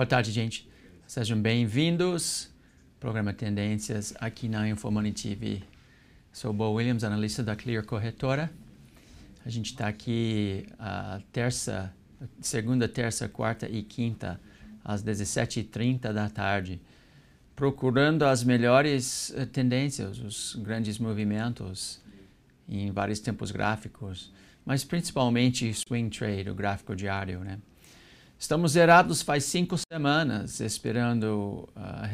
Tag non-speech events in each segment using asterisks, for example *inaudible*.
Boa tarde, gente. Sejam bem-vindos. ao Programa Tendências aqui na InfoMoney TV. Sou Bo Williams, analista da Clear Corretora. A gente está aqui a terça, segunda, terça, quarta e quinta às 17h30 da tarde, procurando as melhores eh, tendências, os grandes movimentos em vários tempos gráficos, mas principalmente swing trade, o gráfico diário, né? Estamos zerados faz cinco semanas, esperando a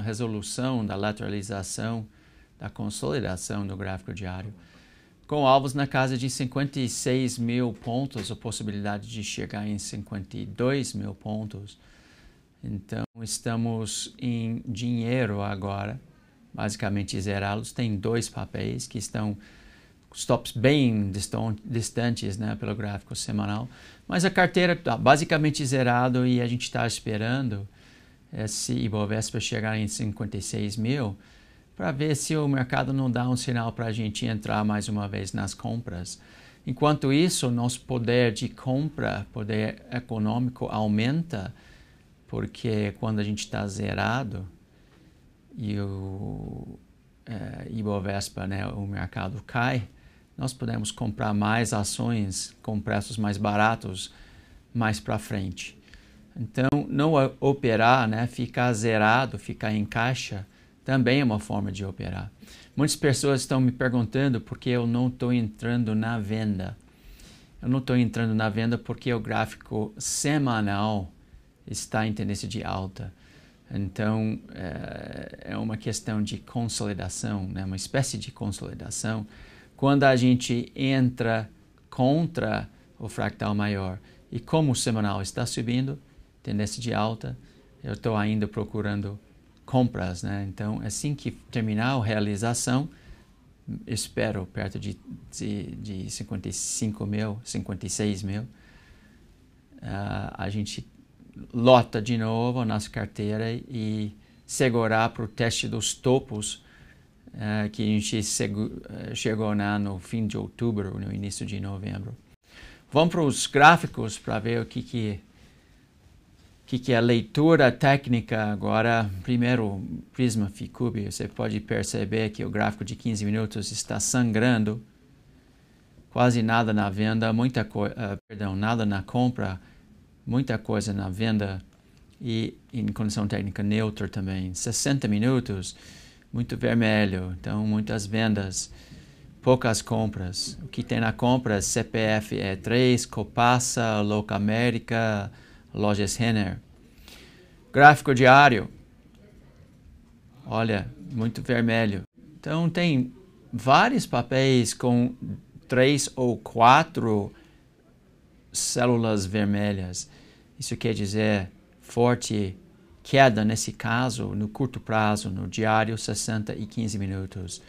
resolução da lateralização da consolidação do gráfico diário, com alvos na casa de 56 mil pontos, a possibilidade de chegar em 52 mil pontos. Então, estamos em dinheiro agora, basicamente zerados. Tem dois papéis que estão stops bem distantes né, pelo gráfico semanal. Mas a carteira está basicamente zerado e a gente está esperando esse eh, Ibovespa chegar em 56 mil para ver se o mercado não dá um sinal para a gente entrar mais uma vez nas compras. Enquanto isso, nosso poder de compra, poder econômico aumenta, porque quando a gente está zerado e o é, Ibovespa, né, o mercado cai, nós podemos comprar mais ações com preços mais baratos mais para frente. Então, não operar, né, ficar zerado, ficar em caixa, também é uma forma de operar. Muitas pessoas estão me perguntando por que eu não estou entrando na venda. Eu não estou entrando na venda porque o gráfico semanal está em tendência de alta. Então, eh, é uma questão de consolidação, né? uma espécie de consolidação quando a gente entra contra o fractal maior e como o semanal está subindo, tendência de alta, eu estou ainda procurando compras, né? Então, assim que terminar a realização, espero perto de, de, de 55 mil, 56 mil, uh, a gente lota de novo a nossa carteira e segurar para o teste dos topos uh, que a gente chegou eh, né, no fim de outubro, no início de novembro. Vamos para os gráficos para ver o que que, que que é a leitura técnica agora. Primeiro, Prisma Ficube, você pode perceber que o gráfico de 15 minutos está sangrando. Quase nada na venda, muita coisa, uh, eh, perdão, nada na compra, muita coisa na venda e em condição técnica neutra também. 60 minutos, muito vermelho, então muitas vendas, poucas compras. O que tem na compra é CPF E3, é Copassa, Louca América, Lojas Renner. Gráfico diário, olha, muito vermelho. Então tem vários papéis com três ou quatro células vermelhas. Isso quer dizer forte queda nesse caso, no curto prazo, no diário 60 e 15 minutos.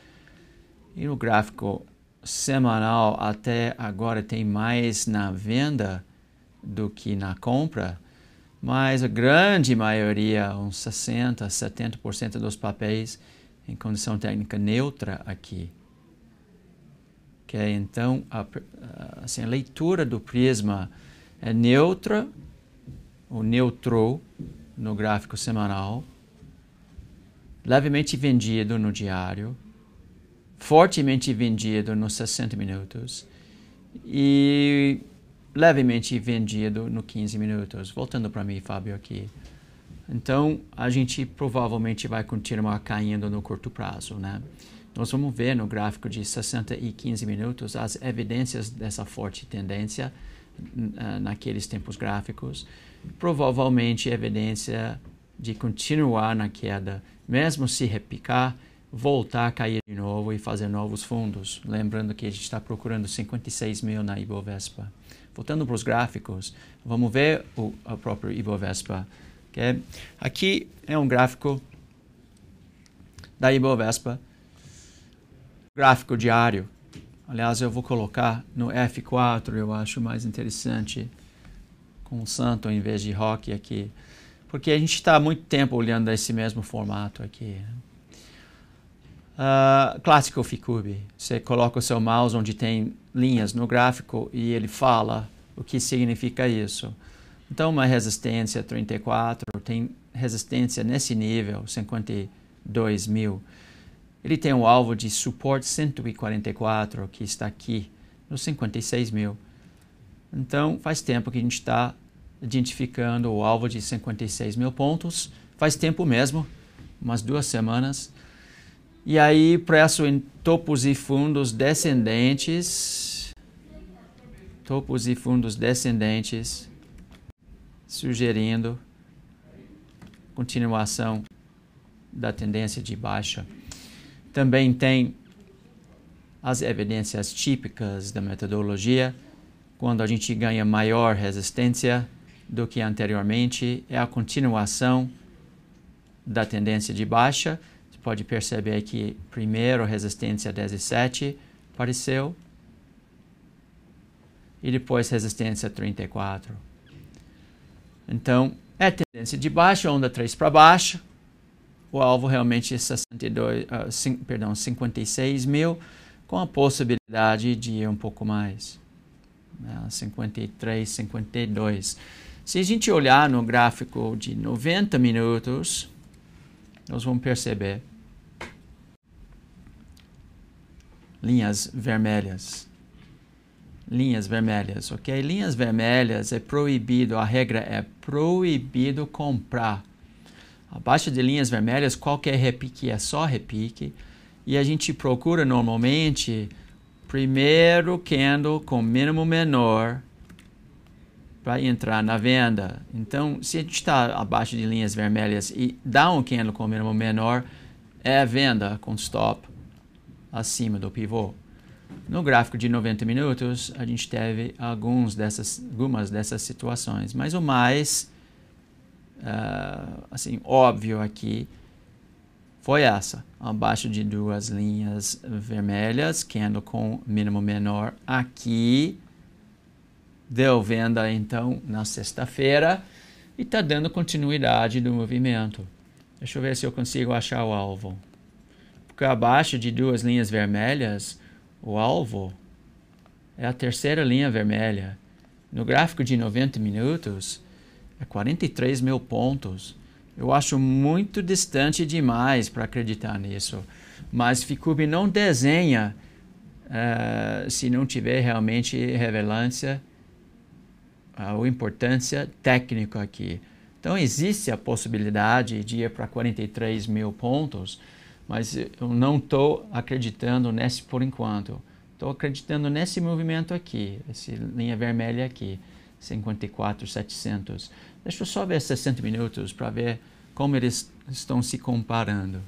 E no gráfico semanal até agora tem mais na venda do que na compra, mas a grande maioria, uns 60, 70% dos papéis em condição técnica neutra aqui. Que é então a, assim, a leitura do prisma é neutra ou neutro no gráfico semanal, levemente vendido no diário, fortemente vendido nos 60 minutos e levemente vendido no 15 minutos. Voltando para mim, Fábio, aqui. Então, a gente provavelmente vai continuar caindo no curto prazo, né? Nós vamos ver no gráfico de 60 e 15 minutos as evidências dessa forte tendência ah, naqueles tempos gráficos, provavelmente é evidência de continuar na queda, mesmo se repicar, voltar a cair de novo e fazer novos fundos. Lembrando que a gente está procurando 56 mil na Ibovespa. Voltando para os gráficos, vamos ver o próprio Ibovespa. Okay? Aqui é um gráfico da Ibovespa, gráfico diário. Aliás, eu vou colocar no F4, eu acho mais interessante, com santo em vez de rock aqui. Porque a gente está muito tempo olhando esse mesmo formato aqui. Uh, clássico Ficube. Você coloca o seu mouse onde tem linhas no gráfico e ele fala o que significa isso. Então, uma resistência 34 tem resistência nesse nível, 52 mil. Ele tem um alvo de suporte 144, que está aqui nos 56 mil. Então, faz tempo que a gente está identificando o alvo de 56 mil pontos. Faz tempo mesmo, umas duas semanas. E aí, preço em topos e fundos descendentes. Topos e fundos descendentes, sugerindo continuação da tendência de baixa. Também tem as evidências típicas da metodologia, quando a gente ganha maior resistência do que anteriormente, é a continuação da tendência de baixa. Você pode perceber que primeiro resistência 17 apareceu e depois resistência 34. Então, é tendência de baixa, onda 3 para baixo, o alvo realmente é 62, uh, ah, perdão, 56 mil, com a possibilidade de ir um pouco mais, né, 53, 52. Se a gente olhar no gráfico de 90 minutos, nós vamos perceber linhas vermelhas. Linhas vermelhas, ok? Linhas vermelhas é proibido, a regra é proibido comprar abaixo de linhas vermelhas, qualquer repique é só repique. E a gente procura normalmente primeiro candle com mínimo menor para entrar na venda. Então, se a gente está abaixo de linhas vermelhas e dá um candle com mínimo menor, é venda com stop acima do pivô. No gráfico de 90 minutos, a gente teve alguns dessas, algumas dessas situações, mas o mais uh, assim, óbvio aqui foi essa. Abaixo de duas linhas vermelhas, candle com mínimo menor aqui. Deu venda então na sexta-feira e está dando continuidade do movimento. Deixa eu ver se eu consigo achar o alvo. Porque abaixo de duas linhas vermelhas, o alvo é a terceira linha vermelha. No gráfico de 90 minutos, é 43 mil pontos. Eu acho muito distante demais para acreditar nisso. Mas Ficube não desenha uh, se não tiver realmente revelância uh, ou importância técnica aqui. Então existe a possibilidade de ir para 43 mil pontos, mas eu não estou acreditando nesse por enquanto. Estou acreditando nesse movimento aqui, essa linha vermelha aqui. 54,700. Deixa eu só ver 60 minutos para ver como eles estão se comparando.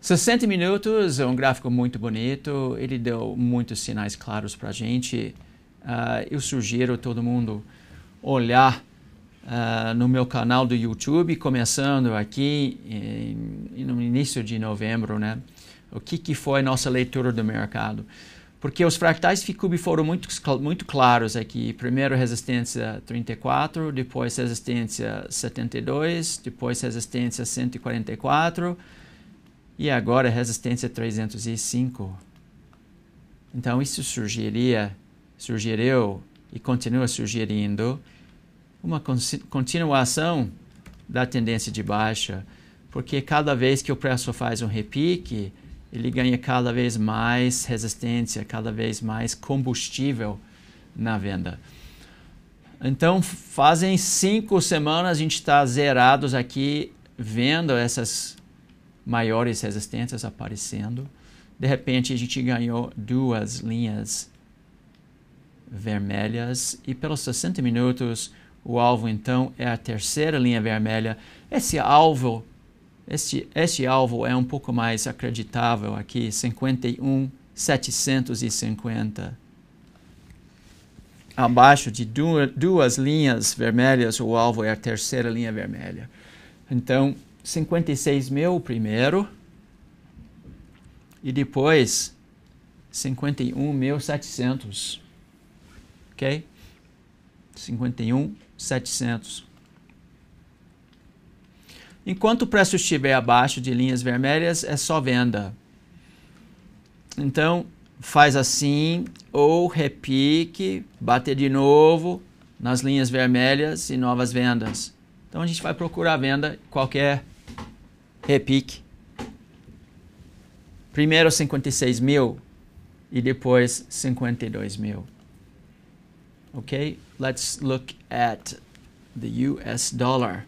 60 minutos é um gráfico muito bonito, ele deu muitos sinais claros para a gente. Uh, eu sugiro todo mundo olhar uh, no meu canal do YouTube, começando aqui em, no início de novembro, né? O que, que foi nossa leitura do mercado? porque os fractais Ficub foram muito, muito claros aqui. Primeiro resistência 34, depois resistência 72, depois resistência 144 e agora resistência 305. Então isso surgiria sugeriu e continua sugerindo uma continuação da tendência de baixa, porque cada vez que o preço faz um repique, ele ganha cada vez mais resistência, cada vez mais combustível na venda. Então, fazem cinco semanas a gente está zerados aqui, vendo essas maiores resistências aparecendo. De repente, a gente ganhou duas linhas vermelhas e pelos 60 minutos o alvo então é a terceira linha vermelha. Esse alvo este, este alvo é um pouco mais acreditável aqui, 51,750. Abaixo de duas, duas linhas vermelhas, o alvo é a terceira linha vermelha. Então, 56 mil primeiro e depois 51.700. Ok? 51.700. Enquanto o preço estiver abaixo de linhas vermelhas, é só venda. Então, faz assim ou repique, bater de novo nas linhas vermelhas e novas vendas. Então a gente vai procurar venda qualquer repique. Primeiro 56 mil e depois 52 mil. Okay, let's look at the US dollar.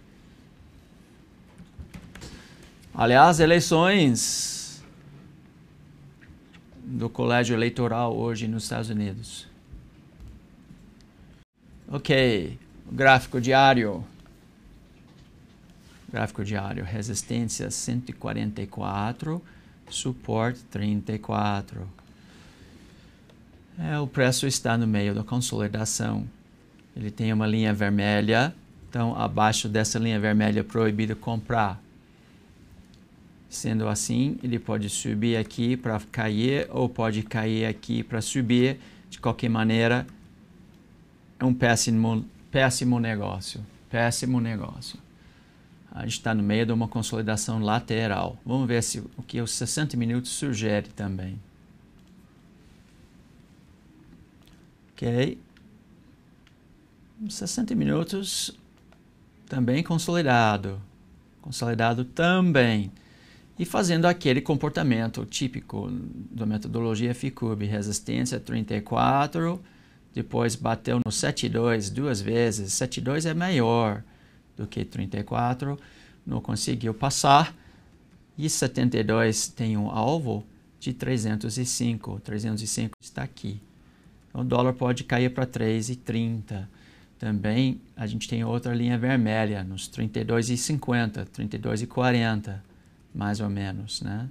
Aliás, eleições do colégio eleitoral hoje nos Estados Unidos. Ok, gráfico diário. Gráfico diário, resistência 144, suporte 34. É, o preço está no meio da consolidação. Ele tem uma linha vermelha, então abaixo dessa linha vermelha é proibido comprar Sendo assim, ele pode subir aqui para cair ou pode cair aqui para subir. De qualquer maneira, é um péssimo, péssimo negócio. Péssimo negócio. A gente está no meio de uma consolidação lateral. Vamos ver se o que os 60 minutos sugere também. Ok. 60 minutos também consolidado. Consolidado também e fazendo aquele comportamento típico da metodologia FICUB, resistência 34, depois bateu no 72 duas vezes, 72 é maior do que 34, não conseguiu passar, e 72 tem um alvo de 305, 305 está aqui. Então, o dólar pode cair para 3,30. Também a gente tem outra linha vermelha nos 32,50, 32,40 mais ou menos, né?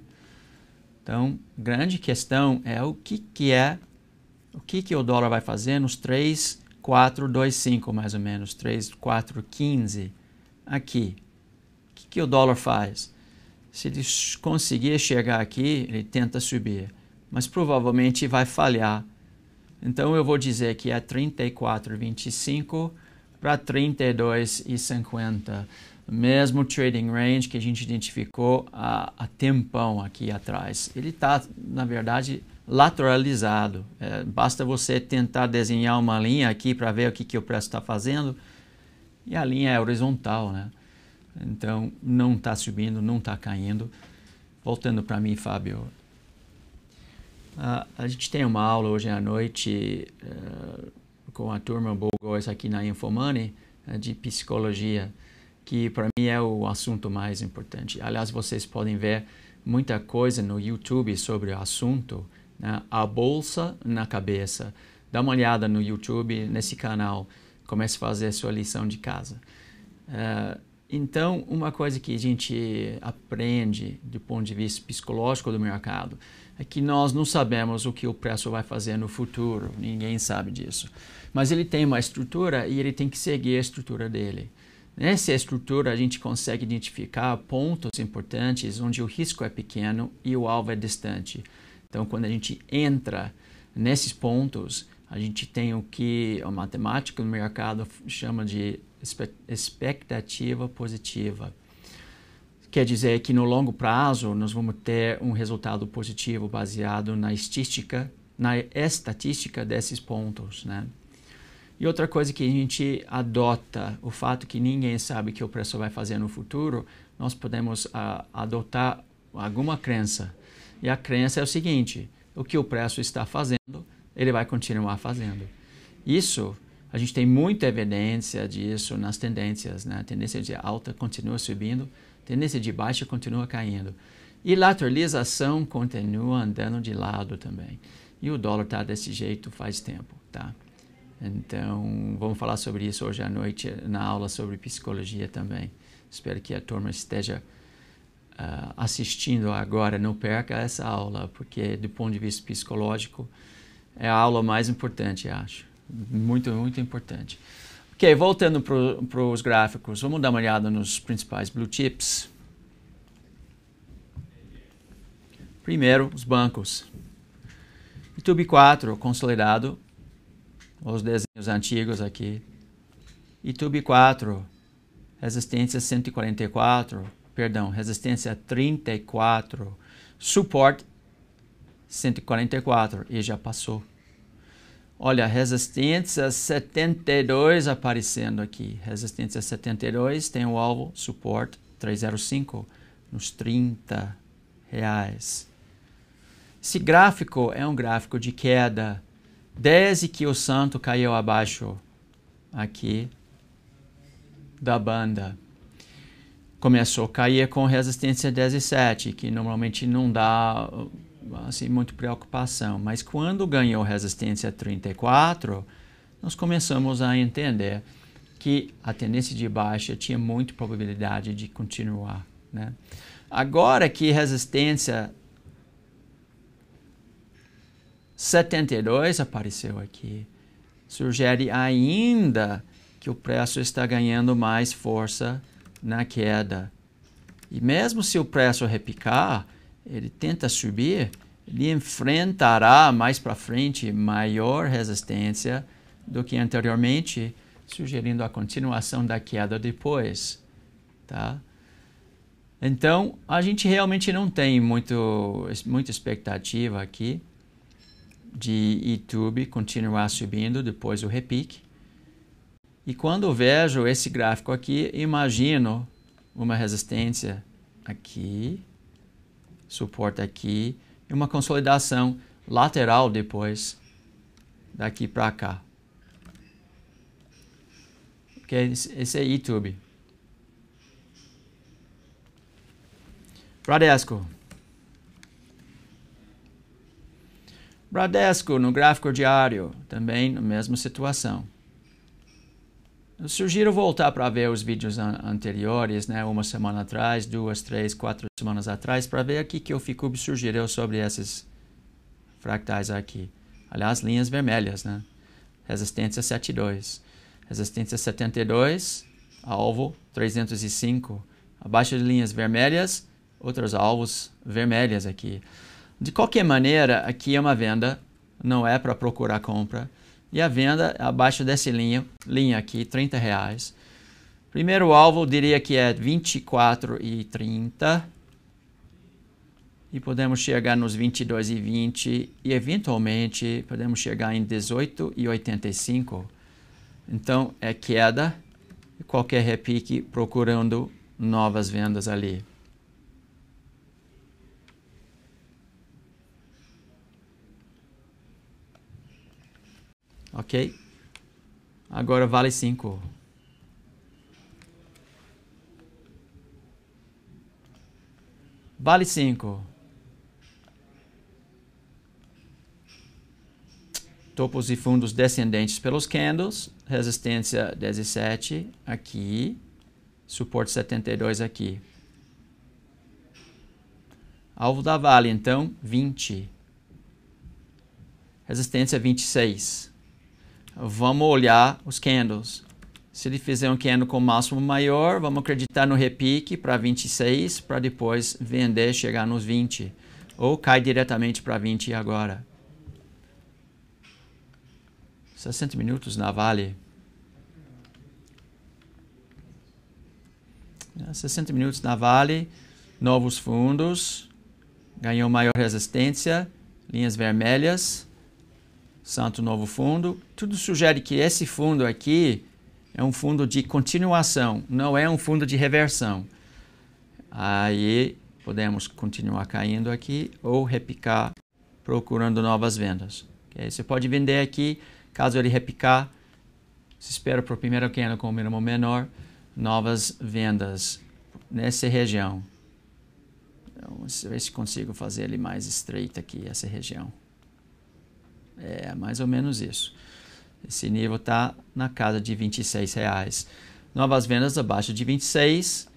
Então, grande questão é o que, que é, o que, que o dólar vai fazer nos 3, 4, 2, 5, mais ou menos, 3, 4, 15, aqui. O que, que o dólar faz? Se ele conseguir chegar aqui, ele tenta subir, mas provavelmente vai falhar. Então, eu vou dizer que é 34,25 para 32,50 mesmo trading range que a gente identificou há, há tempão aqui atrás. Ele está, na verdade, lateralizado. É, basta você tentar desenhar uma linha aqui para ver o que, que o preço está fazendo e a linha é horizontal, né? Então não está subindo, não está caindo. Voltando para mim, Fábio. Uh, a gente tem uma aula hoje à noite uh, com a turma Bulgóis aqui na Infomoney uh, é, de psicologia que para mim é o assunto mais importante. Aliás, vocês podem ver muita coisa no YouTube sobre o assunto, né? a bolsa na cabeça. Dá uma olhada no YouTube, nesse canal, comece a fazer a sua lição de casa. Uh, então, uma coisa que a gente aprende do ponto de vista psicológico do mercado é que nós não sabemos o que o preço vai fazer no futuro, ninguém sabe disso. Mas ele tem uma estrutura e ele tem que seguir a estrutura dele. Nessa né? estrutura, a gente consegue identificar pontos importantes onde o risco é pequeno e o alvo é distante. Então, quando a gente entra nesses pontos, a gente tem o que a matemática no mercado chama de expectativa positiva. Quer dizer que no longo prazo nós vamos ter um resultado positivo baseado na estatística, na estatística desses pontos, né? E outra coisa que a gente adota, o fato que ninguém sabe o que o preço vai fazer no futuro, nós podemos ah, adotar alguma crença. E a crença é o seguinte: o que o preço está fazendo, ele vai continuar fazendo. Isso, a gente tem muita evidência disso nas tendências. Né? A tendência de alta continua subindo, a tendência de baixa continua caindo. E lateralização continua andando de lado também. E o dólar está desse jeito faz tempo. Tá? Então, vamos falar sobre isso hoje à noite na aula sobre psicologia também. Espero que a turma esteja uh, assistindo agora, não perca essa aula, porque do ponto de vista psicológico é a aula mais importante, acho. Muito, muito importante. Ok, voltando para os gráficos, vamos dar uma olhada nos principais blue chips. Primeiro, os bancos. YouTube 4, consolidado, os desenhos antigos aqui. E tube 4, resistência 144, perdão, resistência 34, suporte 144 e já passou. Olha, resistência 72 aparecendo aqui. Resistência 72 tem o alvo suporte 305 nos 30 reais. Esse gráfico é um gráfico de queda Desde que o santo caiu abaixo aqui da banda, começou a cair com resistência 17, que normalmente não dá assim muito preocupação, mas quando ganhou resistência 34, nós começamos a entender que a tendência de baixa tinha muita probabilidade de continuar. Né? Agora que resistência 72 apareceu aqui. Sugere ainda que o preço está ganhando mais força na queda. E mesmo se o preço repicar, ele tenta subir, ele enfrentará mais para frente maior resistência do que anteriormente, sugerindo a continuação da queda depois, tá? Então, a gente realmente não tem muito, muita expectativa aqui de YouTube continuar subindo depois o repique. E quando vejo esse gráfico aqui, imagino uma resistência aqui, suporte aqui e uma consolidação lateral depois daqui para cá. Que é esse é YouTube. Bradesco. Bradesco, no gráfico diário, também na mesma situação. Eu sugiro voltar para ver os vídeos an anteriores, né? uma semana atrás, duas, três, quatro semanas atrás, para ver aqui que eu fico sugeriu sobre esses fractais aqui. Aliás, linhas vermelhas, né? Resistência 72. Resistência 72, alvo 305. Abaixo de linhas vermelhas, outros alvos vermelhas aqui. De qualquer maneira, aqui é uma venda, não é para procurar compra. E a venda abaixo dessa linha, linha aqui, 30 reais. Primeiro alvo, diria que é 24 e E podemos chegar nos 22 e e eventualmente podemos chegar em 18 e Então é queda, qualquer repique procurando novas vendas ali. Ok? Agora vale 5. Vale 5. Topos e fundos descendentes pelos candles. Resistência 17 aqui. Suporte 72 aqui. Alvo da Vale, então, 20. Resistência 26 vamos olhar os candles. Se ele fizer um candle com máximo maior, vamos acreditar no repique para 26, para depois vender chegar nos 20. Ou cai diretamente para 20 agora. 60 minutos na Vale. 60 minutos na Vale, novos fundos, ganhou maior resistência, linhas vermelhas. Santo Novo Fundo. Tudo sugere que esse fundo aqui é um fundo de continuação, não é um fundo de reversão. Aí podemos continuar caindo aqui ou repicar procurando novas vendas. Okay? Você pode vender aqui, caso ele repicar, se espera para o primeiro candle com o mínimo menor, novas vendas nessa região. Então, vamos ver se consigo fazer ele mais estreito aqui, essa região. É mais ou menos isso. Esse nível está na casa de 26 reais. Novas vendas abaixo de 26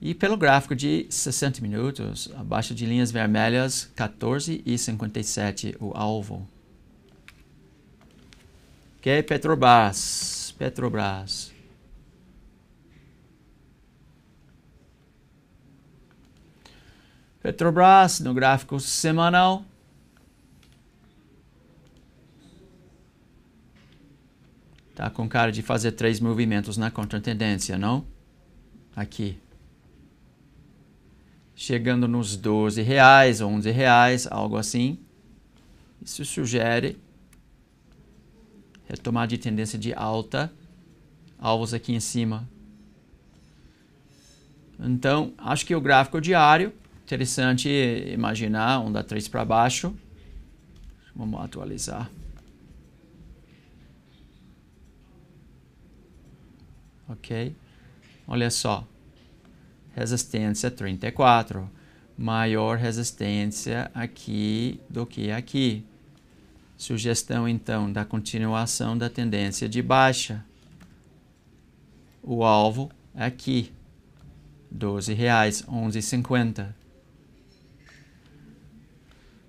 e pelo gráfico de 60 minutos, abaixo de linhas vermelhas 14 e 57 o alvo. Ok, Petrobras, Petrobras. Petrobras no gráfico semanal Tá com cara de fazer três movimentos na contratendência, não? Aqui. Chegando nos 12 reais, 11 reais, algo assim. Isso sugere retomar de tendência de alta. Alvos aqui em cima. Então, acho que o gráfico diário, interessante imaginar, um da 3 para baixo. Vamos atualizar. ok? Olha só, resistência 34, maior resistência aqui do que aqui. Sugestão então da continuação da tendência de baixa. O alvo é aqui, R$ 12,11,50.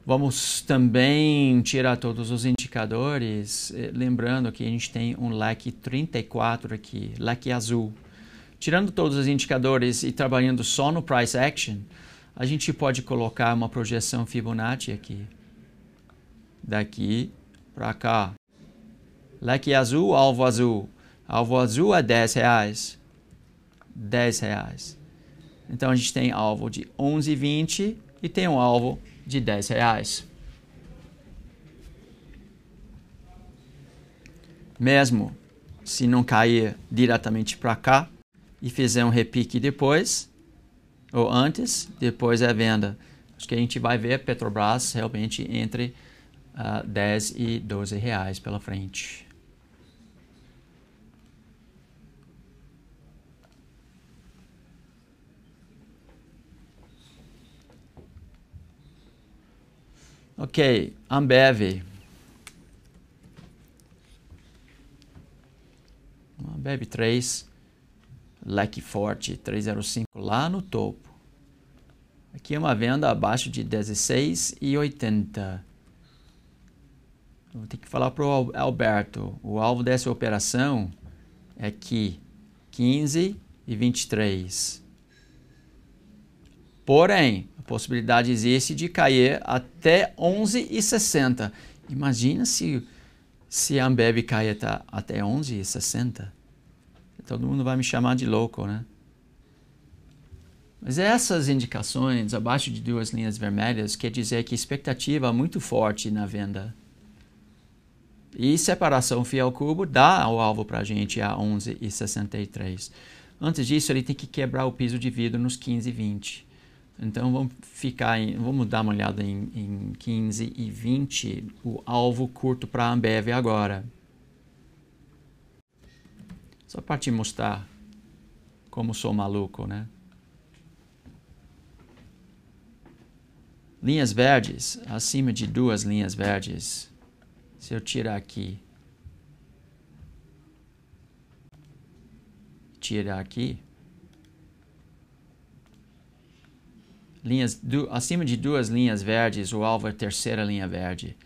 Vamos também tirar todos os indicadores, eh, lembrando que a gente tem um leque 34 aqui, leque azul. Tirando todos os indicadores e trabalhando só no price action, a gente pode colocar uma projeção Fibonacci aqui. Daqui para cá. Leque azul, alvo azul. Alvo azul é 10 reais. 10 reais. Então a gente tem alvo de 11,20 e tem um alvo de 10 reais. mesmo se não cair diretamente para cá e fizer um repique depois ou antes, depois é a venda. Acho que a gente vai ver a Petrobras realmente entre uh, ah, 10 e 12 reais pela frente. Ok, Ambev. Bebe 3, leque forte 305 lá no topo. Aqui é uma venda abaixo de 16,80. Vou ter que falar para o Alberto, o alvo dessa operação é que 15 e 23. Porém, a possibilidade existe de cair até 11,60. Imagina se, se a Ambev cair até 11,60 todo mundo vai me chamar de louco, né? Mas essas indicações abaixo de duas linhas vermelhas quer dizer que expectativa muito forte na venda. E separação fiel ao cubo dá o alvo para a gente a 11,63. Antes disso, ele tem que quebrar o piso de vidro nos 15,20. Então vamos ficar em, vamos dar uma olhada em, em 15 e 20, o alvo curto para a Ambev agora. Só para te mostrar como sou maluco, né? Linhas verdes, acima de duas linhas verdes. Se eu tirar aqui, tirar aqui, linhas du, acima de duas linhas verdes, o alvo é a terceira linha verde.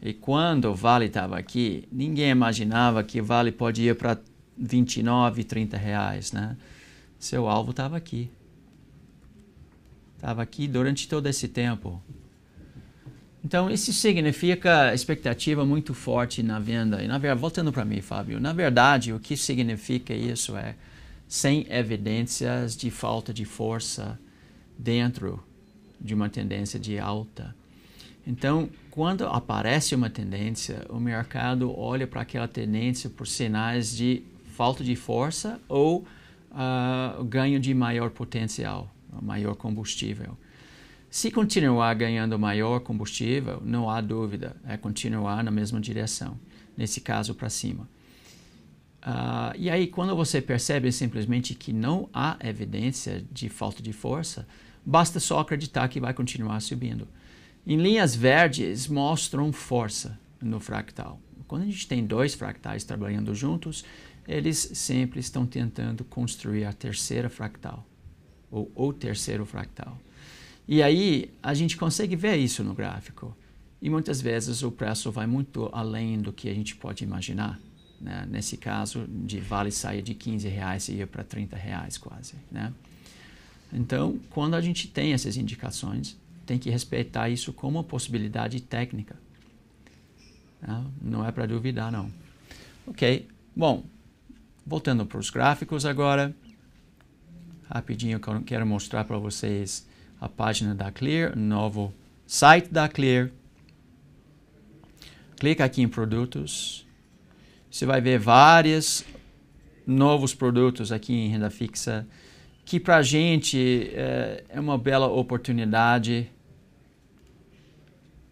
E quando o Vale estava aqui, ninguém imaginava que o Vale pode ir para 29, 30 reais, né? Seu alvo estava aqui. Estava aqui durante todo esse tempo. Então, isso significa expectativa muito forte na venda. E, na verdade, voltando para mim, Fábio, na verdade, o que significa isso é sem evidências de falta de força dentro de uma tendência de alta. Então, quando aparece uma tendência, o mercado olha para aquela tendência por sinais de falta de força ou uh, ganho de maior potencial, maior combustível. Se continuar ganhando maior combustível, não há dúvida, é continuar na mesma direção, nesse caso para cima. Uh, e aí, quando você percebe simplesmente que não há evidência de falta de força, basta só acreditar que vai continuar subindo. Em linhas verdes, mostram força no fractal. Quando a gente tem dois fractais trabalhando juntos, eles sempre estão tentando construir a terceira fractal, ou o terceiro fractal. E aí a gente consegue ver isso no gráfico. E muitas vezes o preço vai muito além do que a gente pode imaginar. Né? Nesse caso, de vale saia de 15 reais e ia para 30 reais quase. Né? Então, quando a gente tem essas indicações, tem que respeitar isso como uma possibilidade técnica. Né? Não é para duvidar, não. Ok. Bom, Voltando para os gráficos agora, rapidinho eu quero mostrar para vocês a página da Clear, novo site da Clear. Clica aqui em produtos. Você vai ver vários novos produtos aqui em renda fixa, que para a gente é, é uma bela oportunidade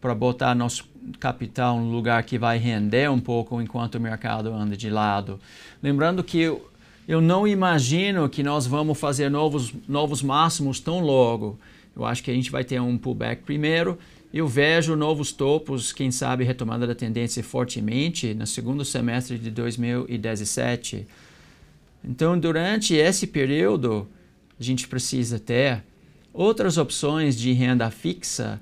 para botar nosso capital num lugar que vai render um pouco enquanto o mercado anda de lado. Lembrando que eu, eu não imagino que nós vamos fazer novos, novos máximos tão logo. Eu acho que a gente vai ter um pullback primeiro. Eu vejo novos topos, quem sabe retomada da tendência fortemente no segundo semestre de 2017. Então, durante esse período, a gente precisa ter outras opções de renda fixa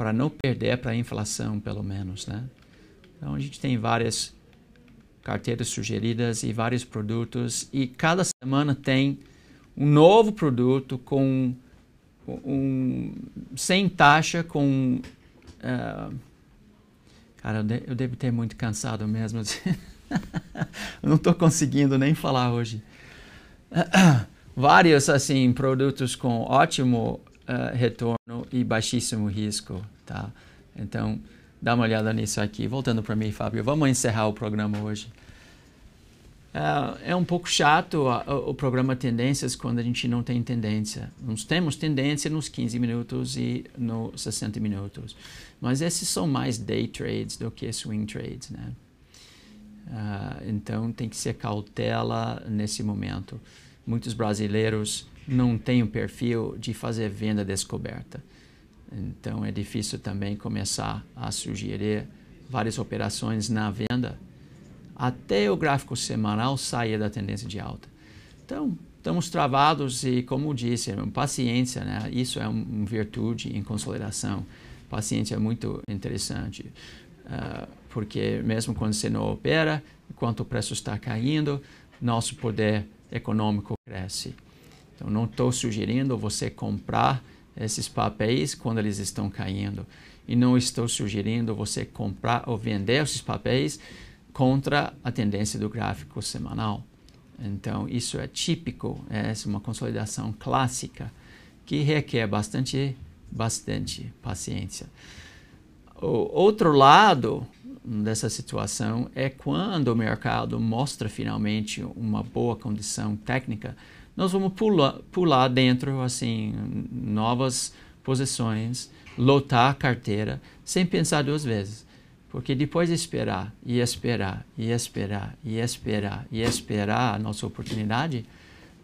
para não perder para a inflação, pelo menos, né? Então a gente tem várias carteiras sugeridas e vários produtos e cada semana tem um novo produto com um sem taxa com uh, cara eu, de, eu devo ter muito cansado mesmo assim. *laughs* não estou conseguindo nem falar hoje *coughs* vários assim produtos com ótimo eh, retorno e baixíssimo risco, tá? Então, dá uma olhada nisso aqui. Voltando para mim, Fábio, vamos encerrar o programa hoje. Uh, é um pouco chato uh, o programa Tendências quando a gente não tem tendência. Nós temos tendência nos 15 minutos e nos 60 minutos. Mas esses são mais day trades do que swing trades, né? Uh, então tem que ser cautela nesse momento. Muitos brasileiros não tem o perfil de fazer venda descoberta. Então é difícil também começar a sugerir várias operações na venda até o gráfico semanal sair da tendência de alta. Então, estamos travados e, como disse, é paciência, né? isso é uma virtude em consolidação. Paciência é muito interessante, uh, porque mesmo quando você não opera, enquanto o preço está caindo, nosso poder econômico cresce. Então, não estou sugerindo você comprar esses papéis quando eles estão caindo. E não estou sugerindo você comprar ou vender esses papéis contra a tendência do gráfico semanal. Então, isso é típico, é uma consolidação clássica que requer bastante, bastante paciência. O outro lado dessa situação é quando o mercado mostra finalmente uma boa condição técnica nós vamos pular, pular dentro, assim, novas posições, lotar a carteira, sem pensar duas vezes. Porque depois de esperar, e esperar, e esperar, e esperar, e esperar a nossa oportunidade,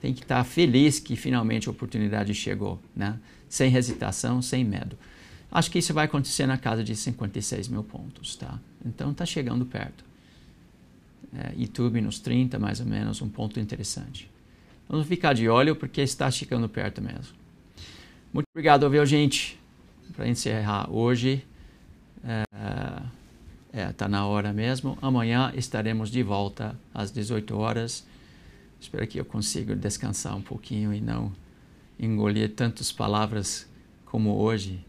tem que estar feliz que finalmente a oportunidade chegou, né? Sem hesitação, sem medo. Acho que isso vai acontecer na casa de 56 mil pontos, tá? Então está chegando perto. É, YouTube nos 30, mais ou menos, um ponto interessante. Vamos ficar de olho porque está chegando perto mesmo. Muito obrigado, viu, gente? Para encerrar hoje, está é, é, tá na hora mesmo. Amanhã estaremos de volta às 18 horas. Espero que eu consiga descansar um pouquinho e não engolir tantas palavras como hoje.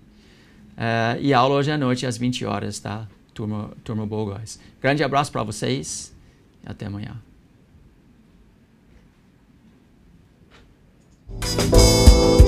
É, e aula hoje à noite às 20 horas, tá? Turma, turma Boa Grande abraço para vocês e até amanhã. Thank you.